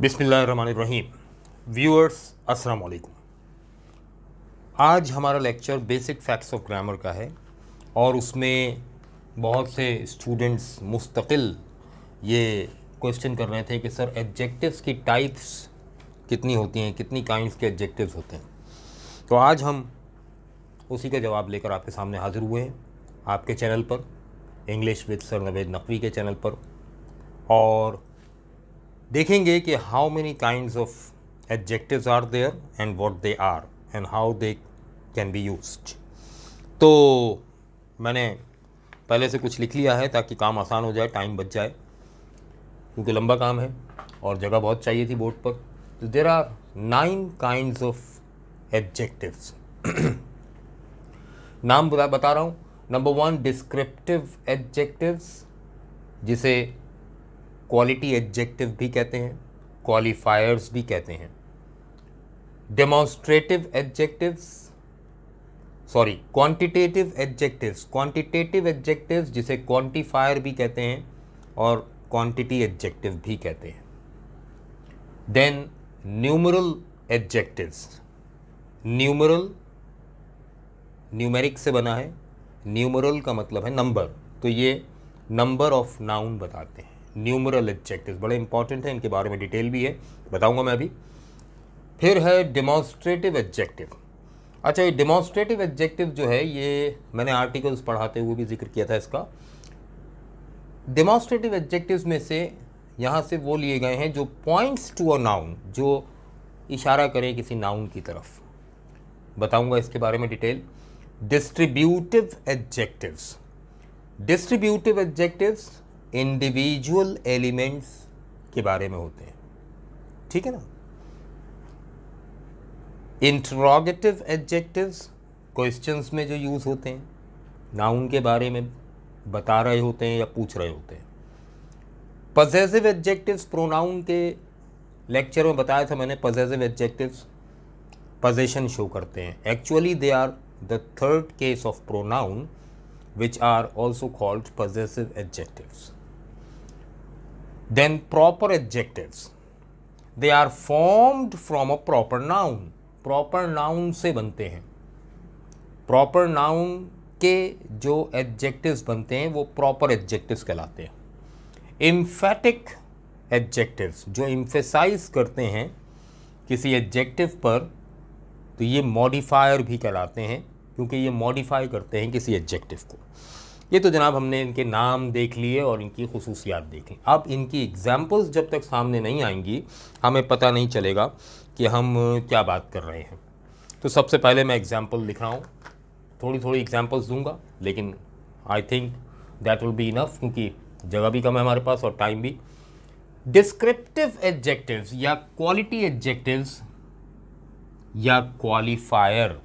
बिसमीम व्यूअर्स अस्सलाम वालेकुम आज हमारा lecture basic facts of grammar का है और उसमें बहुत से स्टूडेंट्स मुस्तकिल ये क्वेश्चन कर रहे थे कि सर एडजेक्टिव्स की टाइप्स कितनी होती हैं कितनी काइंड्स के एडजेक्टिव्स होते हैं तो आज हम उसी का जवाब लेकर आपके सामने हाज़िर हुए हैं आपके चैनल पर English with sir Naved Naqvi के चैनल पर और देखेंगे कि how many kind of adjectives are there and what they are and how they can be use तो मैंने पहले से कुछ लिख लिया है ताकि काम आसान हो जाए टाइम बच जाए क्योंकि लंबा काम है और जगह बहुत चाहिए थी बोर्ड पर तो there are nine kind of adjectives नाम बता रहा हूँ नंबर वन डिस्क्रिप्टिव एडजेक्टिव्स जिसे क्वालिटी एडजेक्टिव भी कहते हैं क्वालिफायर्स भी कहते हैं demonstrative adjectives sorry quantitative adjectives quantitative adjectives जिसे क्वांटिफायर भी कहते हैं और क्वांटिटी एडजेक्टिव भी कहते हैं then numeral adjectives numeral numeric से बना है न्यूमरल का मतलब है नंबर तो ये नंबर ऑफ नाउन बताते हैं न्यूमरल एडजेक्टिव्स बड़े इंपॉर्टेंट हैं इनके बारे में डिटेल भी है बताऊंगा मैं अभी फिर है डिमॉन्स्ट्रेटिव एडजेक्टिव अच्छा ये डेमॉन्स्ट्रेटिव एडजेक्टिव जो है ये मैंने आर्टिकल्स पढ़ाते हुए भी जिक्र किया था इसका डिमॉन्स्ट्रेटिव एडजेक्टिव्स में से यहाँ से वो लिए गए हैं जो पॉइंट्स टू अ नाउन जो इशारा करें किसी नाउन की तरफ बताऊंगा इसके बारे में detail distributive adjectives distributive adjectives individual elements के बारे में होते हैं ठीक है ना इंट्रोगेटिव एडजेक्टिव्स क्वेश्चंस में जो यूज़ होते हैं नाउन के बारे में बता रहे होते हैं या पूछ रहे होते हैं पजेसिव एडजेक्टिव्स प्रोनाउन के लेक्चर में बताया था मैंने पजेसिव एडजेक्टिव्स पजेशन शो करते हैं actually they are the third case of pronoun which are also called possessive adjectives Then proper adjectives. They are formed from a proper noun. Proper noun से बनते हैं proper noun के जो adjectives बनते हैं वो प्रॉपर एडजेक्टिव्स कहलाते हैं इम्फेटिक एडजेक्टिव्स जो इम्फेसाइज करते हैं किसी एडजेक्टिव पर तो ये मॉडिफायर भी कहलाते हैं क्योंकि ये मॉडिफाई करते हैं किसी एडजेक्टिव को ये तो जनाब हमने इनके नाम देख लिए और इनकी खसूसियात देख ली अब इनकी एग्ज़ाम्पल्स जब तक सामने नहीं आएंगी हमें पता नहीं चलेगा कि हम क्या बात कर रहे हैं तो सबसे पहले मैं एग्ज़ाम्पल लिख रहा हूँ थोड़ी थोड़ी एग्ज़ाम्पल्स दूंगा लेकिन I think that will be enough क्योंकि जगह भी कम है हमारे पास और टाइम भी डिस्क्रिप्टिव एडजेक्टिव्स या क्वालिटी एडजेक्टिव्स या क्वालिफायर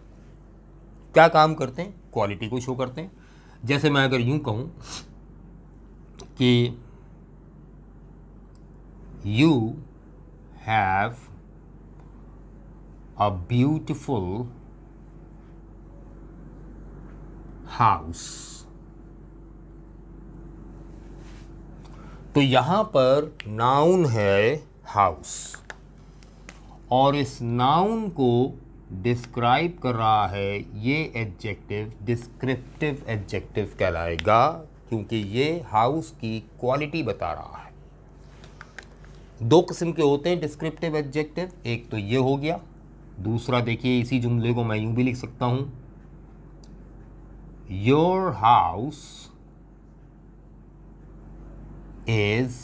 क्या काम करते हैं क्वालिटी को शो करते हैं जैसे मैं अगर यूं कहूं कि you have a beautiful house तो यहां पर नाउन है हाउस और इस नाउन को डिस्क्राइब कर रहा है ये एडजेक्टिव डिस्क्रिप्टिव एडजेक्टिव कहलाएगा क्योंकि ये हाउस की क्वालिटी बता रहा है दो किस्म के होते हैं डिस्क्रिप्टिव एडजेक्टिव एक तो ये हो गया दूसरा देखिए इसी जुमले को मैं यूं भी लिख सकता हूं योर हाउस इज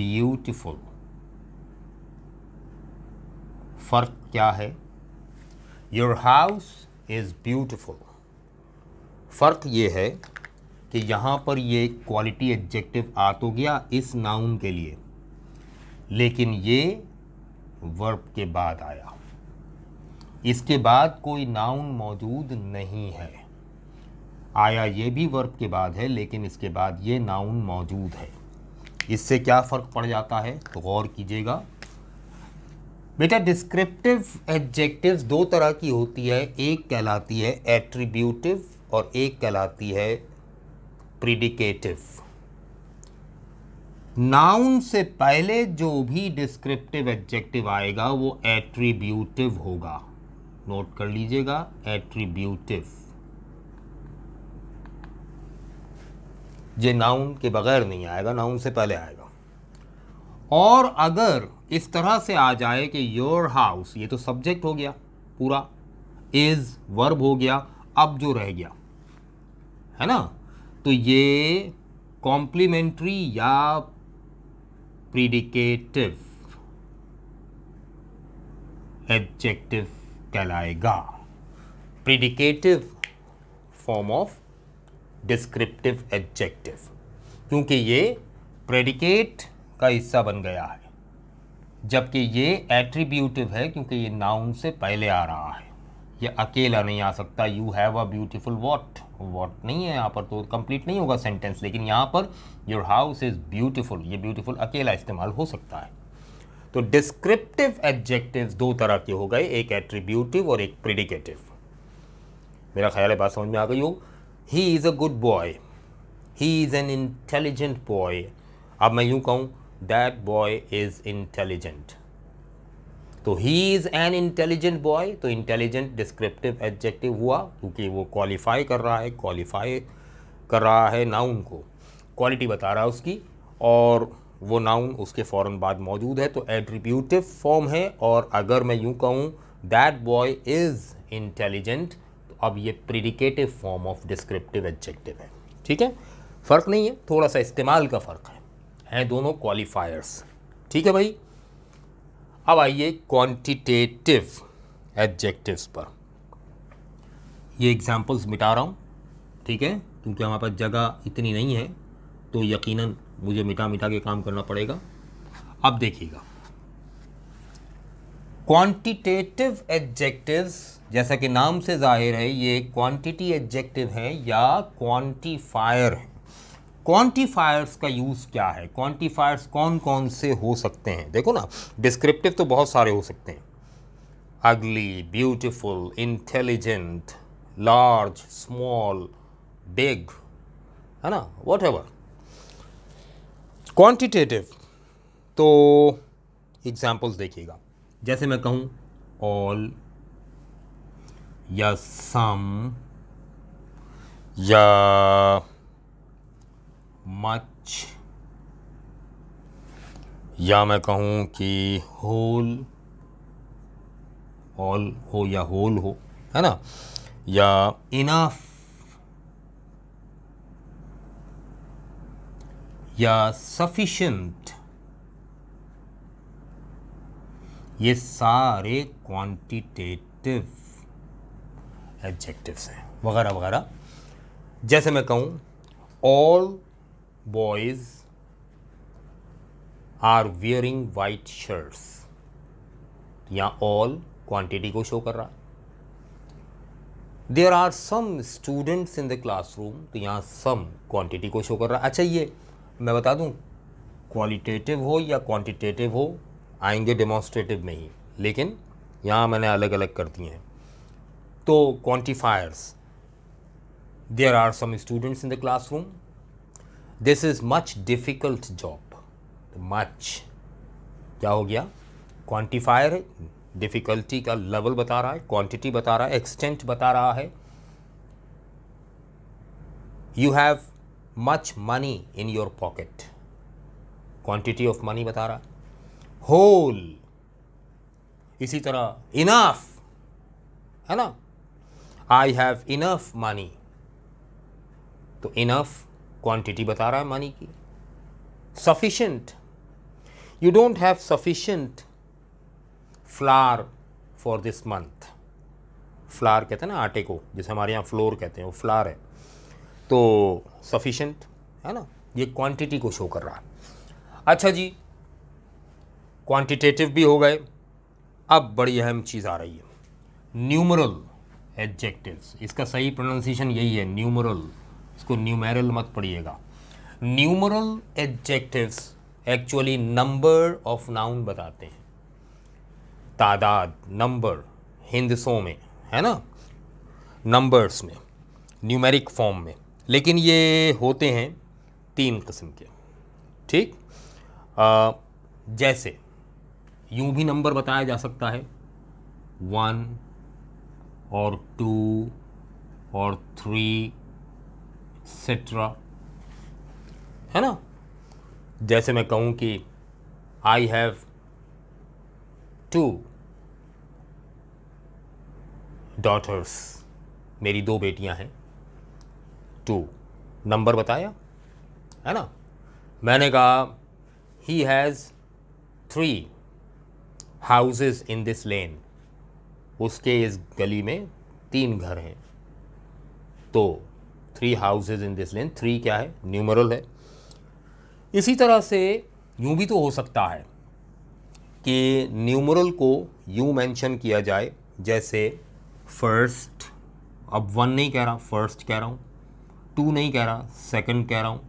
ब्यूटिफुल फ़र्क क्या है योर हाउस इज़ ब्यूटिफुल फ़र्क ये है कि यहाँ पर ये क्वालिटी एडजेक्टिव आ तो गया इस नाउन के लिए लेकिन ये वर्ब के बाद आया इसके बाद कोई नाउन मौजूद नहीं है आया ये भी वर्ब के बाद है लेकिन इसके बाद ये नाउन मौजूद है इससे क्या फ़र्क पड़ जाता है तो गौर कीजिएगा बेटा डिस्क्रिप्टिव एडजेक्टिव्स दो तरह की होती है एक कहलाती है एट्रीब्यूटिव और एक कहलाती है प्रिडिकेटिव नाउन से पहले जो भी डिस्क्रिप्टिव एडजेक्टिव आएगा वो एट्रीब्यूटिव होगा नोट कर लीजिएगा एट्रीब्यूटिव ये नाउन के बगैर नहीं आएगा नाउन से पहले आएगा और अगर इस तरह से आ जाए कि योर हाउस ये तो सब्जेक्ट हो गया पूरा इज़ वर्ब हो गया अब जो रह गया है ना तो ये कॉम्प्लीमेंट्री या प्रिडिकेटिव एब्जेक्टिव कहलाएगा predicative form of descriptive adjective क्योंकि ये प्रेडिकेट का हिस्सा बन गया है जबकि ये एट्रीब्यूटिव है क्योंकि ये नाउन से पहले आ रहा है ये अकेला नहीं आ सकता you have a beautiful what what नहीं है यहाँ पर तो कंप्लीट नहीं होगा सेंटेंस लेकिन यहाँ पर योर हाउस इज़ ब्यूटिफुल ये ब्यूटिफुल अकेला इस्तेमाल हो सकता है तो डिस्क्रिप्टिव एडजेक्टिव दो तरह के हो गए एक एट्रीब्यूटिव और एक प्रिडिकेटिव मेरा ख्याल है बात समझ में आ गई हो he is a good boy he is an intelligent boy अब मैं यूँ कहूँ that boy is intelligent तो he is an intelligent boy तो इंटेलिजेंट डिस्क्रिप्टिव एडजेक्टिव हुआ क्योंकि वो क्वालिफाई कर रहा है क्वालिफाई कर रहा है नाउन को क्वालिटी बता रहा है उसकी और वो नाउन उसके फ़ौर बाद मौजूद है तो एट्रीब्यूटिव फॉर्म है और अगर मैं यूँ कहूँ दैट बॉय इज़ इंटेलिजेंट तो अब ये predicative form of descriptive adjective है ठीक है फ़र्क नहीं है थोड़ा सा इस्तेमाल का फ़र्क है हैं दोनों क्वालिफायर्स ठीक है भाई अब आइए क्वांटिटेटिव एडजेक्टिव्स पर ये एग्जांपल्स मिटा रहा हूँ ठीक है क्योंकि हमारे पास जगह इतनी नहीं है तो यकीनन मुझे मिटा मिटा के काम करना पड़ेगा अब देखिएगा क्वांटिटेटिव एडजेक्टिव्स जैसा कि नाम से जाहिर है ये क्वांटिटी एडजेक्टिव हैं या क्वांटिफायर हैं क्वांटिफायर्स का यूज़ क्या है क्वांटिफायर्स कौन कौन से हो सकते हैं देखो ना डिस्क्रिप्टिव तो बहुत सारे हो सकते हैं अगली beautiful intelligent large small big है ना वॉट एवर क्वान्टिटेटिव तो एग्जाम्पल्स देखिएगा जैसे मैं कहूँ ऑल या सम या मच या मैं कहूँ कि होल ऑल हो या होल हो है ना या इनाफ या सफिशेंट ये सारे क्वांटिटेटिव एडजेक्टिव्स हैं वगैरह वगैरह जैसे मैं कहूँ all boys are wearing white shirts यहाँ ऑल क्वांटिटी को शो कर रहा है there are some students in the room तो यहाँ सम क्वान्टिटी को शो कर रहा है अच्छा ये मैं बता दूँ क्वालिटेटिव हो या क्वान्टिटेटिव हो आएंगे डेमोन्स्ट्रेटिव में ही लेकिन यहाँ मैंने अलग अलग कर दिए हैं तो quantifiers there are some students in the class room this is much difficult job much क्या हो गया क्वांटिफायर डिफ़िकल्टी का लेवल बता रहा है क्वांटिटी बता रहा है एक्सटेंट बता रहा है you have much money in your pocket quantity of money बता रहा है होल इसी तरह इनफ है ना आई हैव इनफ मनी तो इनफ क्वांटिटी बता रहा है मनी की sufficient you don't have sufficient flour for this month flour कहते हैं ना आटे को जैसे हमारे यहाँ फ्लोर कहते हैं वो फ्लार है तो सफिशेंट है ना ये क्वांटिटी को शो कर रहा है अच्छा जी क्वांटिटेटिव भी हो गए अब बड़ी अहम चीज़ आ रही है न्यूमरल एडजेक्टिव्स इसका सही प्रोनाउंसिएशन यही है न्यूमरल इसको न्यूमेरल मत पढ़िएगा numeral adjectives actually number of noun बताते हैं तादाद नंबर हिंदसों में है ना नंबर्स में न्यूमेरिक फॉर्म में लेकिन ये होते हैं तीन किस्म के ठीक आ, जैसे यूं भी नंबर बताया जा सकता है वन और टू और थ्री एक्सेट्रा है ना जैसे मैं कहूँ कि आई हैव टू डॉटर्स मेरी दो बेटियां हैं टू नंबर बताया है ना मैंने कहा he has three houses in this lane उसके इस गली में तीन घर हैं तो three houses in this lane three क्या है न्यूमरल है इसी तरह से यूं भी तो हो सकता है कि न्यूमरल को यू मेंशन किया जाए जैसे फर्स्ट अब वन नहीं कह रहा फर्स्ट कह रहा हूँ टू नहीं कह रहा सेकंड कह रहा हूँ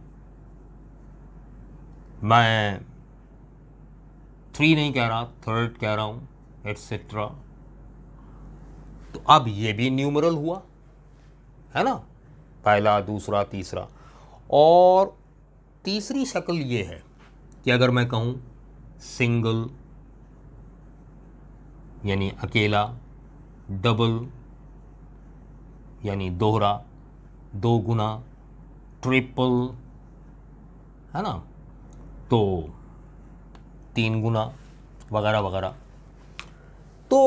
मैं थ्री नहीं कह रहा थर्ड कह रहा हूँ एट्सेट्रा तो अब ये भी न्यूमरल हुआ है ना पहला दूसरा तीसरा और तीसरी शक्ल ये है कि अगर मैं कहूँ सिंगल यानी अकेला डबल यानी दोहरा दो गुना ट्रिपल है ना तो तीन गुना वगैरह वगैरह तो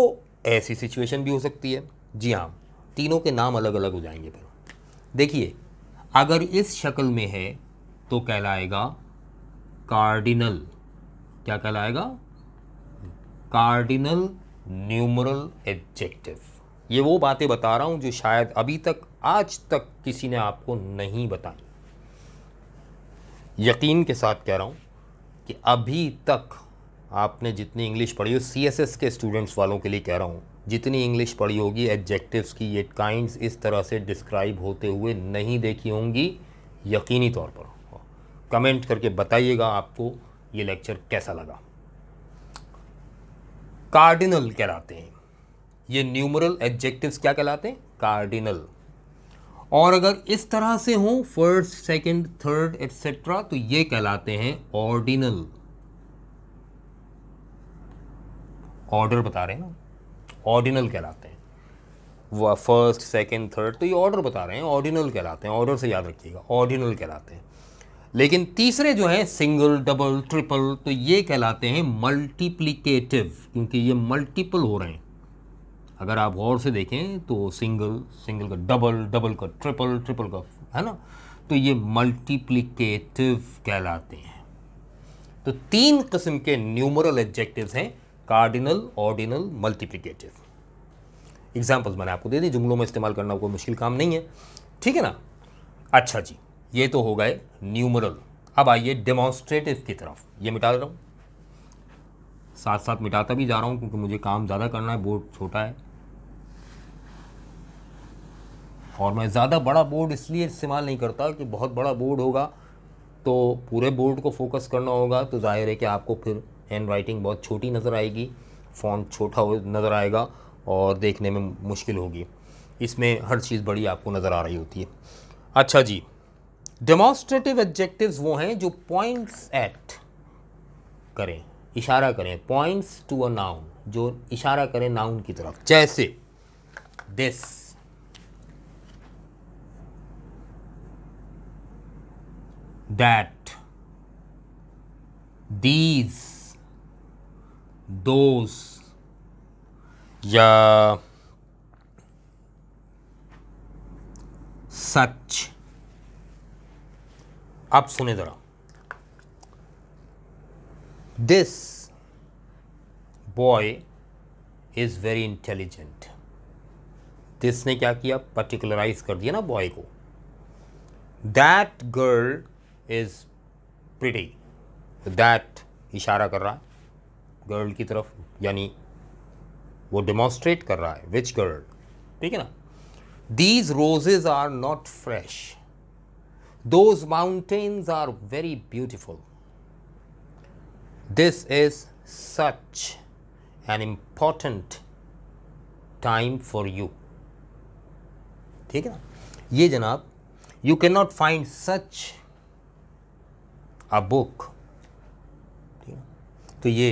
ऐसी सिचुएशन भी हो सकती है जी हाँ तीनों के नाम अलग अलग हो जाएंगे फिर देखिए अगर इस शक्ल में है तो कहलाएगा कार्डिनल क्या कहलाएगा कार्डिनल न्यूमरल एडजेक्टिव ये वो बातें बता रहा हूं जो शायद अभी तक आज तक किसी ने आपको नहीं बताई यकीन के साथ कह रहा हूं कि अभी तक आपने जितनी इंग्लिश पढ़ी हो सी के स्टूडेंट्स वालों के लिए कह रहा हूँ जितनी इंग्लिश पढ़ी होगी एडजेक्टिव्स की ये काइंड इस तरह से डिस्क्राइब होते हुए नहीं देखी होंगी यकीनी तौर पर कमेंट करके बताइएगा आपको ये लेक्चर कैसा लगा कार्डिनल कहलाते हैं ये न्यूमरल एडजेक्टिव्स क्या कहलाते हैं कार्डिनल और अगर इस तरह से हों फर्स्ट सेकंड, थर्ड एटसेट्रा तो ये कहलाते हैं ऑर्डिनल ऑर्डर बता रहे हैं ना ऑर्डिनल कहलाते हैं वह फर्स्ट सेकेंड थर्ड तो ये ऑर्डर बता रहे हैं ऑर्डिनल कहलाते हैं ऑर्डर से याद रखिएगा ऑर्डिनल कहलाते हैं लेकिन तीसरे जो हैं सिंगल डबल ट्रिपल तो ये कहलाते हैं मल्टीप्लीकेटिव क्योंकि ये मल्टीपल हो रहे हैं अगर आप गौर से देखें तो सिंगल सिंगल का डबल डबल का ट्रिपल ट्रिपल का है ना तो ये मल्टीप्लीकेटिव कहलाते हैं तो तीन किस्म के न्यूमरल एडजेक्टिव्स हैं कार्डिनल ऑर्डिनल मल्टीप्लिकेटिव एग्जाम्पल्स मैंने आपको दे दी जुमलों में इस्तेमाल करना कोई मुश्किल काम नहीं है ठीक है ना अच्छा जी ये तो हो गए न्यूमरल अब आइए डेमॉन्स्ट्रेटिव की तरफ ये मिटा रहा हूँ साथ साथ मिटाता भी जा रहा हूँ क्योंकि मुझे काम ज़्यादा करना है बोर्ड छोटा है और मैं ज़्यादा बड़ा बोर्ड इसलिए इस्तेमाल नहीं करता कि बहुत बड़ा बोर्ड होगा तो पूरे बोर्ड को फोकस करना होगा तो जाहिर है कि आपको फिर हैंड राइटिंग बहुत छोटी नज़र आएगी फ़ॉन्ट छोटा नज़र आएगा और देखने में मुश्किल होगी इसमें हर चीज़ बड़ी आपको नज़र आ रही होती है अच्छा जी डेमोस्ट्रेटिव एडजेक्टिव्स वो हैं जो पॉइंट्स एट करें इशारा करें पॉइंट्स टू अ नाउन जो इशारा करें नाउन की तरफ जैसे दिस दैट दीज़ those या सच आप सुने जरा this boy is very intelligent this ने क्या किया पर्टिकुलराइज कर दिया ना बॉय को that girl is pretty that इशारा कर रहा है गर्ल की तरफ यानी वो डेमोन्स्ट्रेट कर रहा है विच गर्ल ठीक है ना these roses are not fresh those mountains are very beautiful this is such an important time for you ठीक है ना ये जनाब you can not find such a book ठीक है तो ये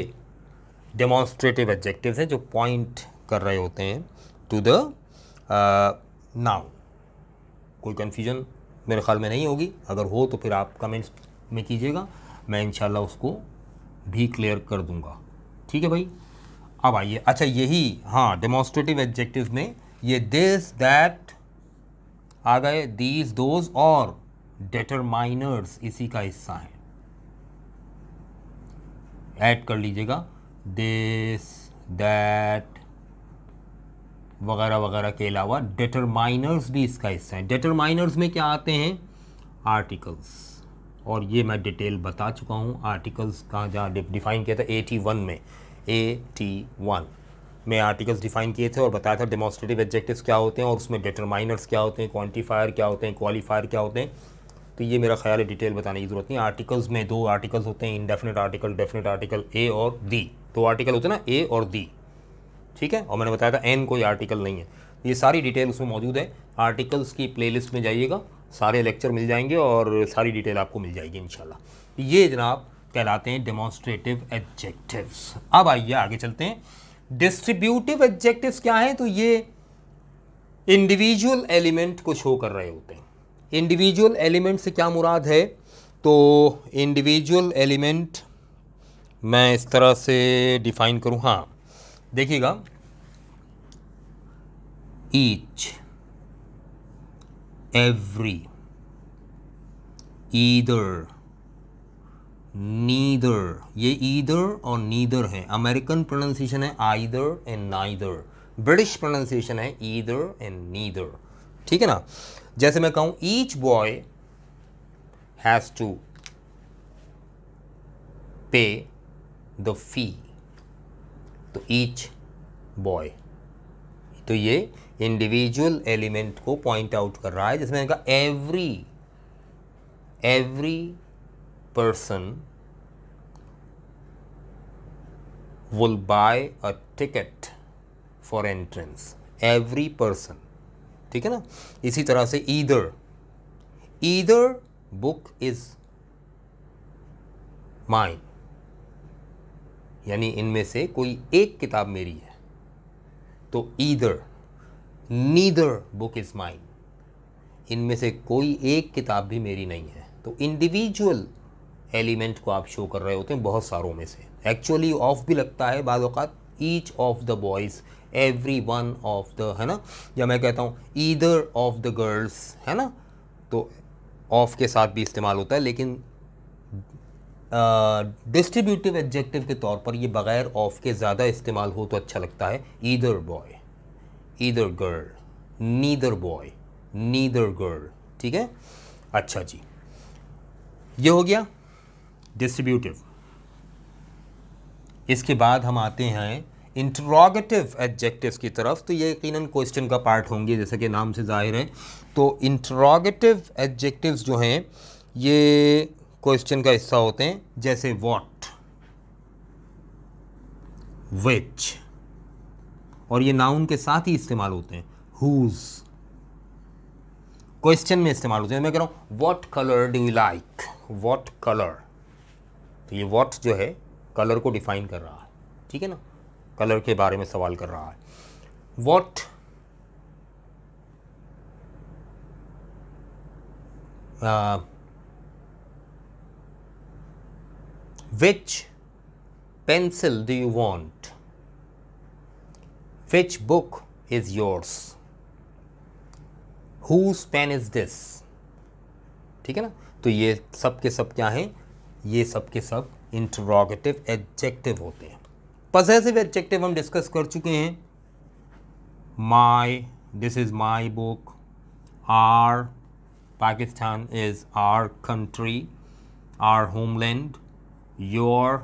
डेमॉन्स्ट्रेटिव एडजेक्टिव्स हैं जो पॉइंट कर रहे होते हैं टू द नाउ कोई कन्फ्यूजन मेरे ख्याल में नहीं होगी अगर हो तो फिर आप कमेंट्स में कीजिएगा मैं इनशाला उसको भी क्लियर कर दूंगा ठीक है भाई अब आइए अच्छा यही हाँ डेमॉन्स्ट्रेटिव एडजेक्टिव में ये दिस दैट आ गए दीज दोज और डेटरमाइनर्स इसी का हिस्सा है ऐड कर लीजिएगा दिस दैट वगैरह वगैरह के अलावा डिटरमाइनर्स भी इसका हिस्सा है डिटरमाइनर्स में क्या आते हैं आर्टिकल्स और ये मैं डिटेल बता चुका हूँ आर्टिकल्स का जहाँ डिफाइन किया था एटी वन में एटी वन में आर्टिकल्स डिफाइन किए थे और बताया था डेमोस्ट्रेटिव एब्जेक्टिव्स क्या होते हैं और उसमें डिटरमाइनर्स क्या होते हैं क्वान्टिफायर क्या होते हैं क्वालिफायर क्या होते हैं तो ये मेरा ख्याल है डिटेल बताने की ज़रूरत नहीं आर्टिकल्स में दो आर्टिकल्स होते हैं indefinite article definite article a और दी तो आर्टिकल होते ना ए और दी ठीक है और मैंने बताया था एन कोई आर्टिकल नहीं है ये सारी डिटेल उसमें मौजूद है आर्टिकल्स की प्लेलिस्ट में जाइएगा सारे लेक्चर मिल जाएंगे और सारी डिटेल आपको मिल जाएगी इनशाला ये जनाब कहलाते हैं डेमोन्स्ट्रेटिव एडजेक्टिव्स अब आइए आगे चलते हैं डिस्ट्रीब्यूटिव एडजेक्टिव्स क्या हैं तो ये इंडिविजुअल एलिमेंट को शो कर रहे होते हैं इंडिविजुअल एलिमेंट से क्या मुराद है तो इंडिविजुअल एलिमेंट मैं इस तरह से डिफाइन करूँ हाँ देखिएगा ईच एवरी ईदर नीदर ये ईदर और नीदर है अमेरिकन प्रोनाउंसिएशन है either and neither British pronunciation है ईदर एंड नीदर ठीक है ना जैसे मैं कहूँ each boy has to pay the fee तो ईच बॉय तो ये इंडिविजुअल एलिमेंट को पॉइंट आउट कर रहा है जिसमें इनका every every person will buy a ticket for entrance every person ठीक है ना इसी तरह से either either book is mind यानी इनमें से कोई एक किताब मेरी है तो either neither book is mine इनमें से कोई एक किताब भी मेरी नहीं है तो इंडिविजुअल एलिमेंट को आप शो कर रहे होते हैं बहुत सारों में से एक्चुअली ऑफ भी लगता है बाद each of the boys every one of the है ना या मैं कहता हूँ ईदर ऑफ द गर्ल्स है ना तो ऑफ के साथ भी इस्तेमाल होता है लेकिन डिस्ट्रीब्यूटिव एडजेक्टिव के तौर पर ये बग़ैर ऑफ के ज़्यादा इस्तेमाल हो तो अच्छा लगता है either boy either girl neither boy neither girl ठीक है अच्छा जी ये हो गया डिस्ट्रीब्यूटिव इसके बाद हम आते हैं इंटरोगेटिव एडजेक्टिव की तरफ तो ये यकीन क्वेश्चन का पार्ट होंगे जैसे कि नाम से जाहिर है तो इंटरोगेटिव एडजेक्टिव जो हैं ये क्वेश्चन का हिस्सा होते हैं जैसे वॉट विच और ये नाउन के साथ ही इस्तेमाल होते हैं हुज क्वेश्चन में इस्तेमाल होते हैं मैं कह रहा हूँ what colour do you like what colour तो ये वॉट जो है कलर को डिफाइन कर रहा है ठीक है ना कलर के बारे में सवाल कर रहा है what uh, Which pencil do you want? Which book is yours? Whose pen is this? ठीक है ना तो ये सब के सब क्या हैं ये सब के सब इंटरोगेटिव एडजेक्टिव होते हैं पजेसिव एडजेक्टिव हम डिस्कस कर चुके हैं my this is my book our Pakistan is our country our homeland your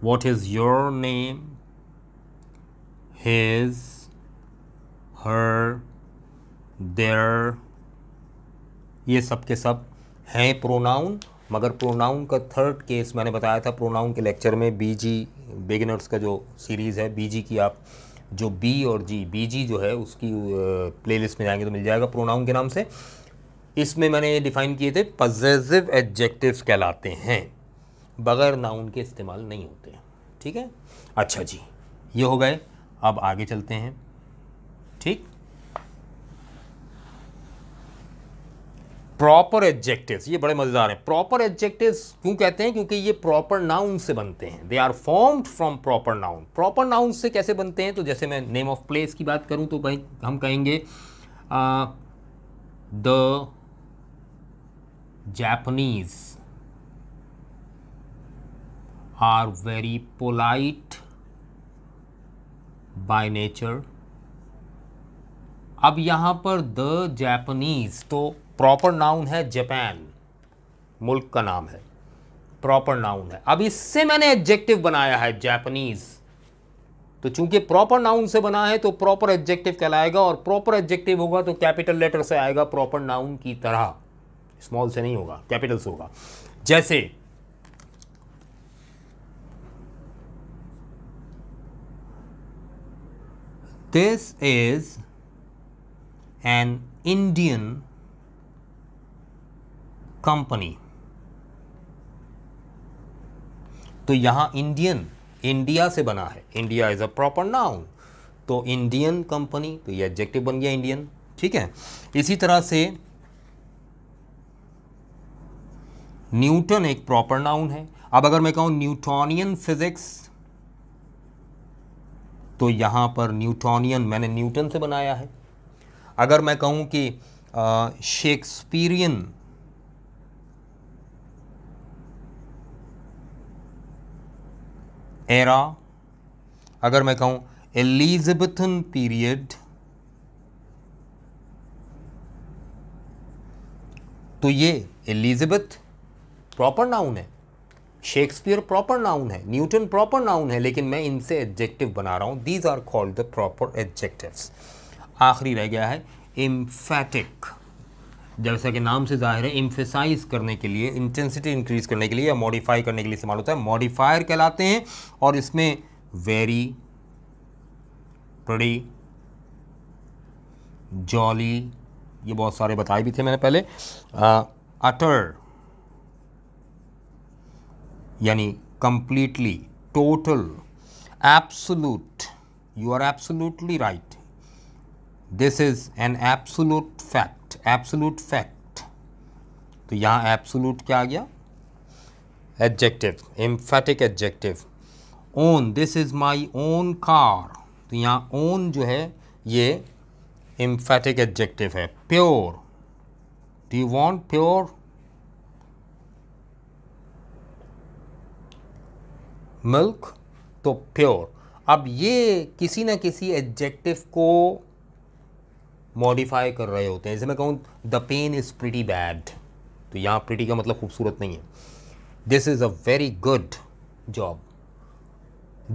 what is your name his her their ये सब के सब हैं प्रोनाउन मगर प्रोनाउन का थर्ड केस मैंने बताया था प्रोनाउन के लेक्चर में बीजी बिगिनर्स का जो सीरीज़ है बीजी की आप जो बी और जी बीजी जो है उसकी प्लेलिस्ट uh, में जाएंगे तो मिल जाएगा प्रोनाउन के नाम से इसमें मैंने ये डिफ़ाइन किए थे पजेसिव एडजेक्टिव कहलाते हैं बगैर नाउन के इस्तेमाल नहीं होते हैं ठीक है अच्छा जी ये हो गए अब आगे चलते हैं ठीक प्रॉपर एडजेक्टिव्स ये बड़े मज़ेदार हैं प्रॉपर एडजेक्टिव्स क्यों कहते हैं क्योंकि ये प्रॉपर नाउन से बनते हैं they are formed from proper noun proper noun से कैसे बनते हैं तो जैसे मैं नेम ऑफ प्लेस की बात करूं तो भाई हम कहेंगे the Japanese are very polite by nature. अब यहाँ पर द Japanese तो प्रॉपर नाउन है Japan मुल्क का नाम है प्रॉपर नाउन है अब इससे मैंने adjective बनाया है Japanese तो चूंकि प्रॉपर नाउन से बना है तो प्रॉपर एडजेक्टिव कहलाएगा और प्रॉपर एडजेक्टिव होगा तो कैपिटल लेटर से आएगा प्रॉपर नाउन की तरह स्मॉल से नहीं होगा कैपिटल से होगा जैसे this is an Indian company तो यहां इंडियन इंडिया से बना है India is a proper noun तो इंडियन कंपनी तो ये एडजेक्टिव बन गया इंडियन ठीक है इसी तरह से न्यूटन एक प्रॉपर नाउन है अब अगर मैं कहूं न्यूटोनियन फिजिक्स तो यहां पर न्यूटोनियन मैंने न्यूटन से बनाया है अगर मैं कहूं कि शेक्सपियरियन एरा अगर मैं कहूं एलिजबथन पीरियड तो ये एलिजबथ प्रॉपर नाउन है शेक्सपियर प्रॉपर नाउन है न्यूटन प्रॉपर नाउन है लेकिन मैं इनसे एडजेक्टिव बना रहा हूँ these are called the proper adjectives आखिरी रह गया है इम्फैटिक जैसा कि नाम से जाहिर है इम्फेसाइज करने के लिए इंटेंसिटी इंक्रीज करने के लिए या मॉडिफाई करने के लिए इस्तेमाल होता है मॉडिफायर कहलाते हैं और इसमें वेरी प्रडी जॉली ये बहुत सारे बताए भी थे मैंने पहले अटर यानी completely total absolute you are absolutely right this is an absolute fact absolute fact तो यहाँ एब्सोलूट क्या आ गया adjective emphatic adjective own this is my own car तो यहाँ ओन जो है ये एम्फेटिक एडजेक्टिव है pure do you want pure milk तो प्योर अब ये किसी ना किसी एडजेक्टिव को मॉडिफाई कर रहे होते हैं जैसे मैं कहूँ the pen is pretty bad तो यहाँ प्रिटी का मतलब खूबसूरत नहीं है this is a very good job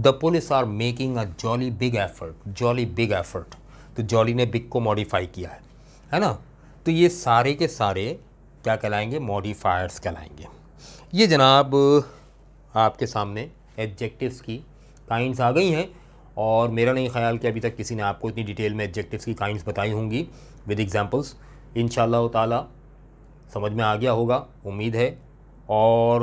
the police are making a jolly big effort jolly big effort तो जॉली ने बिग को मॉडिफाई किया है है ना तो ये सारे के सारे क्या कहलाएंगे मॉडिफायर्स कहलाएंगे ये जनाब आपके सामने एडजेक्टिव्स की काइंड्स आ गई हैं और मेरा नहीं ख्याल कि अभी तक किसी ने आपको इतनी डिटेल में एडजेक्टिव्स की काइंड्स बताई होंगी विद एग्ज़ाम्पल्स इन ताला समझ में आ गया होगा उम्मीद है और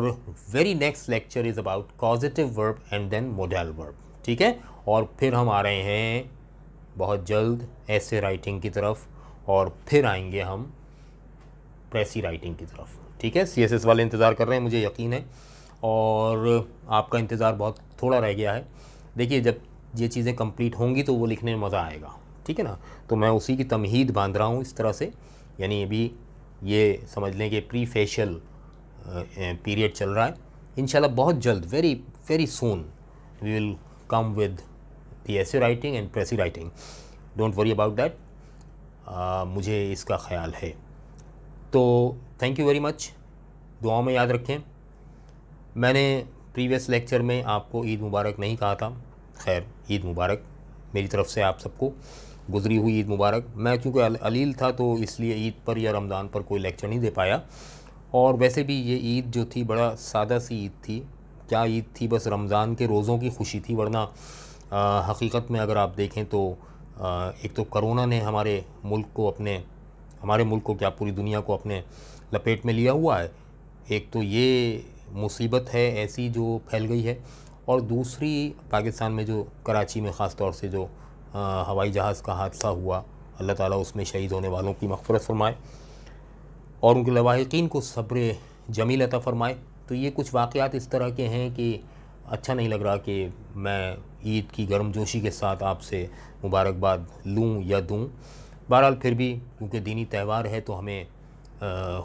very next lecture is about positive verb and then modal verb ठीक है और फिर हम आ रहे हैं बहुत जल्द ऐसे राइटिंग की तरफ और फिर आएंगे हम प्रेसी राइटिंग की तरफ ठीक है सी वाले इंतज़ार कर रहे हैं मुझे यकीन है और आपका इंतज़ार बहुत थोड़ा रह गया है देखिए जब ये चीज़ें कंप्लीट होंगी तो वो लिखने में मज़ा आएगा ठीक है ना तो मैं उसी की तमहीद बांध रहा हूँ इस तरह से यानी अभी ये समझ लें कि प्री फेशियल पीरियड चल रहा है इन बहुत जल्द very very soon we will come with P S writing and precis writing don't worry about that मुझे इसका ख्याल है तो थैंक यू वेरी मच दुआ में याद रखें मैंने प्रीवियस लेक्चर में आपको ईद मुबारक नहीं कहा था खैर ईद मुबारक मेरी तरफ से आप सबको गुजरी हुई ईद मुबारक मैं चूँकि अलील था तो इसलिए ईद पर या रमज़ान पर कोई लेक्चर नहीं दे पाया और वैसे भी ये ईद जो थी बड़ा सादा सी ईद थी क्या ईद थी बस रमज़ान के रोज़ों की खुशी थी वरना आ, हकीकत में अगर आप देखें तो आ, एक तो करोना ने हमारे मुल्क को अपने हमारे मुल्क को क्या पूरी दुनिया को अपने लपेट में लिया हुआ है एक तो ये मुसीबत है ऐसी जो फैल गई है और दूसरी पाकिस्तान में जो कराची में ख़ास तौर से जो हवाई जहाज़ का हादसा हुआ अल्लाह ताला उसमें शहीद होने वालों की मफ़रत फरमाए और उनके लवाकिन को सब्र जमील अता फ़रमाए तो ये कुछ वाक़ात इस तरह के हैं कि अच्छा नहीं लग रहा कि मैं ईद की गर्मजोशी के साथ आपसे मुबारकबाद लूँ या दूँ बहरहाल फिर भी क्योंकि दीनी त्यौहार है तो हमें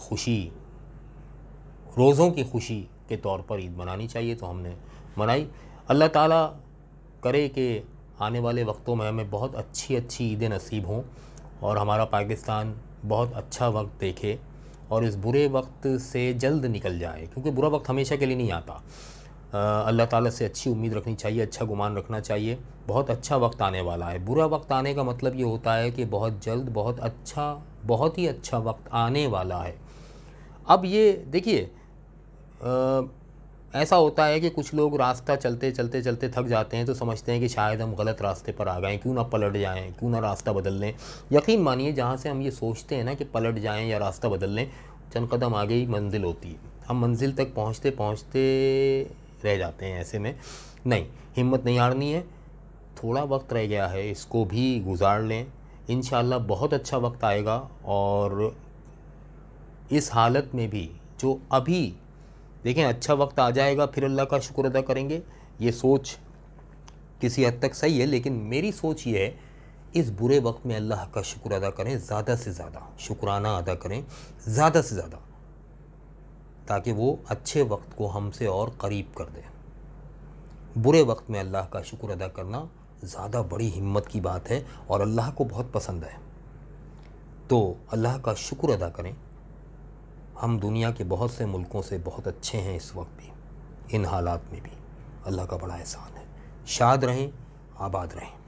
खुशी रोज़ों की खुशी के तौर पर ईद मनानी चाहिए तो हमने मनाई अल्लाह ताला करे कि आने वाले वक्तों में हमें बहुत अच्छी अच्छी ईदें नसीब हों और हमारा पाकिस्तान बहुत अच्छा वक्त देखे और इस बुरे वक्त से जल्द निकल जाए क्योंकि बुरा वक्त हमेशा के लिए नहीं आता अल्लाह ताला से अच्छी उम्मीद रखनी चाहिए अच्छा गुमान रखना चाहिए बहुत अच्छा वक्त आने वाला है बुरा वक्त आने का मतलब ये होता है कि बहुत जल्द बहुत अच्छा बहुत ही अच्छा वक्त आने वाला है अब ये देखिए ऐसा होता है कि कुछ लोग रास्ता चलते चलते चलते थक जाते हैं तो समझते हैं कि शायद हम गलत रास्ते पर आ गए क्यों ना पलट जाएं क्यों ना रास्ता बदल लें यकीन मानिए जहाँ से हम ये सोचते हैं ना कि पलट जाएं या रास्ता बदल लें चंद कदम आगे ही मंजिल होती है हम मंजिल तक पहुँचते पहुँचते रह जाते हैं ऐसे में नहीं हिम्मत नहीं हारनी है थोड़ा वक्त रह गया है इसको भी गुजार लें इन बहुत अच्छा वक्त आएगा और इस हालत में भी जो अभी देखें अच्छा वक्त आ जाएगा फिर अल्लाह का शुक्र अदा करेंगे ये सोच किसी हद तक सही है लेकिन मेरी सोच ये है इस बुरे वक्त में अल्लाह का शुक्र अदा करें ज़्यादा से ज़्यादा शुक्राना अदा करें ज़्यादा से ज़्यादा ताकि वो अच्छे वक्त को हमसे और करीब कर दें बुरे वक्त में अल्लाह का शुक्र अदा करना ज़्यादा बड़ी हिम्मत की बात है और अल्लाह को बहुत पसंद है तो अल्लाह का शुक्र अदा करें हम दुनिया के बहुत से मुल्कों से बहुत अच्छे हैं इस वक्त भी इन हालात में भी अल्लाह का बड़ा एहसान है शाद रहें आबाद रहें